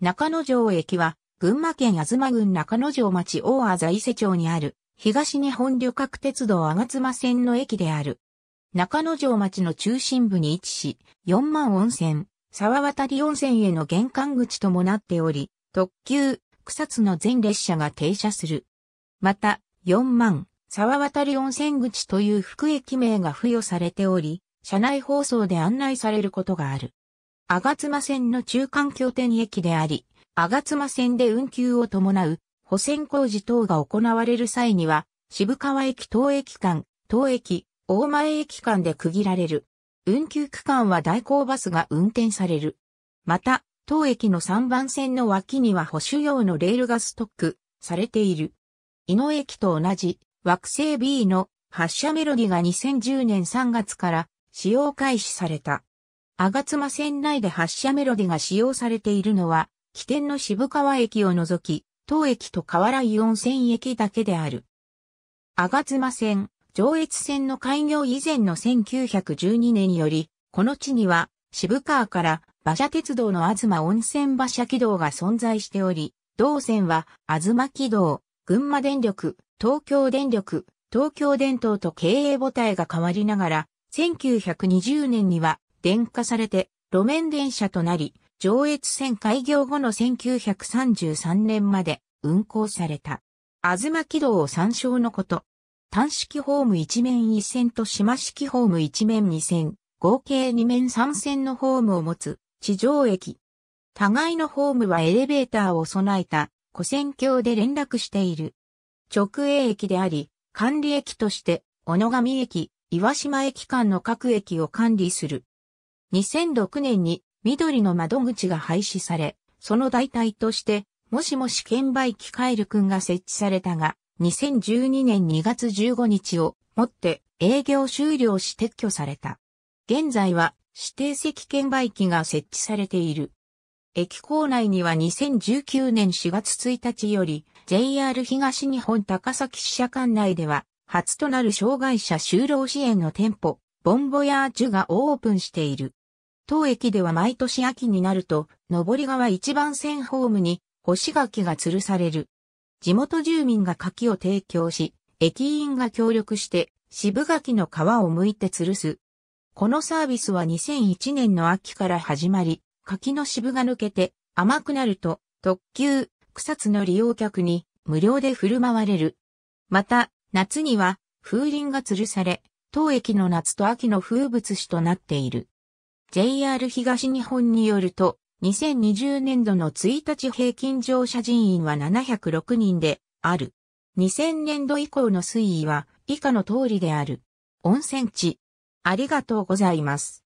中野城駅は、群馬県東郡中野城町大和伊勢町にある、東日本旅客鉄道吾妻線の駅である。中野城町の中心部に位置し、4万温泉、沢渡り温泉への玄関口ともなっており、特急、草津の全列車が停車する。また、4万、沢渡り温泉口という副駅名が付与されており、車内放送で案内されることがある。吾妻線の中間拠点駅であり、吾妻線で運休を伴う補線工事等が行われる際には、渋川駅東駅間、東駅、大前駅間で区切られる。運休区間は代行バスが運転される。また、当駅の3番線の脇には保守用のレールがストックされている。井野駅と同じ惑星 B の発車メロディが2010年3月から使用開始された。吾妻線内で発車メロディが使用されているのは、起点の渋川駅を除き、当駅と河原井温泉駅だけである。吾妻線、上越線の開業以前の1912年より、この地には渋川から馬車鉄道の東温泉馬車軌道が存在しており、同線は東軌道、群馬電力、東京電力、東京電灯と経営母体が変わりながら、1920年には電化されて路面電車となり、上越線開業後の1933年まで運行された。あずま軌道を参照のこと。単式ホーム1面1線と島式ホーム1面2線、合計2面3線のホームを持つ地上駅。互いのホームはエレベーターを備えた古線橋で連絡している。直営駅であり、管理駅として、小野上駅、岩島駅間の各駅を管理する2006年に緑の窓口が廃止され、その代替として、もしもし券売機カエルくんが設置されたが、2012年2月15日をもって営業終了し撤去された。現在は指定席券売機が設置されている。駅構内には2019年4月1日より JR 東日本高崎支社管内では初となる障害者就労支援の店舗、ボンボヤージュがオープンしている。当駅では毎年秋になると、上り側一番線ホームに干し柿が吊るされる。地元住民が柿を提供し、駅員が協力して渋柿の皮を剥いて吊るす。このサービスは2001年の秋から始まり、柿の渋が抜けて甘くなると特急、草津の利用客に無料で振る舞われる。また、夏には風鈴が吊るされ、当駅の夏と秋の風物詩となっている。JR 東日本によると、2020年度の1日平均乗車人員は706人である。2000年度以降の推移は以下の通りである。温泉地。ありがとうございます。